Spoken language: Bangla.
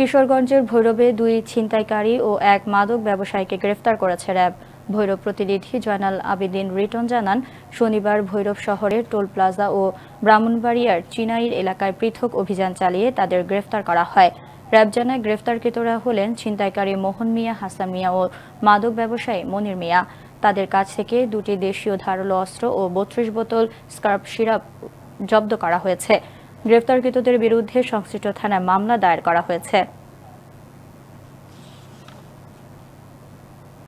কিশোরগঞ্জের ভৈরবে দুই ছিনতাইকারী ও এক মাদক ব্যবসায়ীকে গ্রেফতার করেছে র্যাব ভৈরব প্রতিনিধি জয়নাল আবেদিন রিটন জানান শনিবার ভৈরব শহরের টোল প্লাজা ও ব্রাহ্মণবাড়িয়ার চিনাইর এলাকায় পৃথক অভিযান চালিয়ে তাদের গ্রেফতার করা হয় র্যাব জানায় গ্রেফতারকৃতরা হলেন ছিনতাইকারী মোহন মিয়া হাসান মিয়া ও মাদক ব্যবসায়ী মনির মিয়া তাদের কাছ থেকে দুটি দেশীয় ধারালো অস্ত্র ও বত্রিশ বোতল স্কার্প সিরাপ জব্দ করা হয়েছে গ্রেফতারকৃতদের বিরুদ্ধে সংশ্লিষ্ট থানায় মামলা দায়ের করা হয়েছে